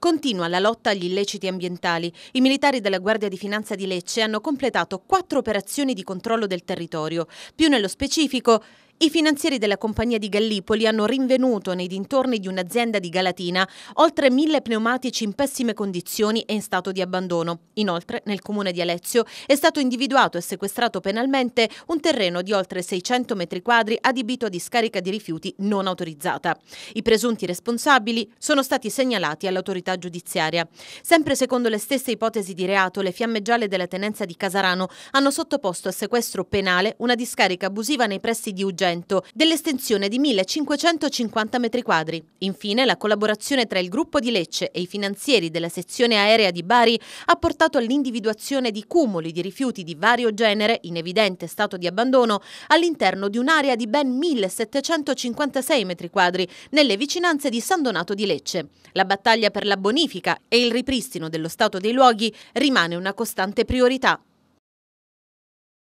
Continua la lotta agli illeciti ambientali. I militari della Guardia di Finanza di Lecce hanno completato quattro operazioni di controllo del territorio. Più nello specifico, i finanzieri della compagnia di Gallipoli hanno rinvenuto nei dintorni di un'azienda di Galatina oltre mille pneumatici in pessime condizioni e in stato di abbandono. Inoltre, nel comune di Alezio è stato individuato e sequestrato penalmente un terreno di oltre 600 metri quadri adibito a discarica di rifiuti non autorizzata. I presunti responsabili sono stati segnalati all'autorità giudiziaria. Sempre secondo le stesse ipotesi di reato, le fiamme gialle della tenenza di Casarano hanno sottoposto a sequestro penale una discarica abusiva nei pressi di Uggia 100% dell'estensione di 1550 m2. Infine la collaborazione tra il gruppo di Lecce e i finanzieri della sezione aerea di Bari ha portato all'individuazione di cumuli di rifiuti di vario genere in evidente stato di abbandono all'interno di un'area di ben 1756 m2 nelle vicinanze di San Donato di Lecce. La battaglia per la bonifica e il ripristino dello stato dei luoghi rimane una costante priorità.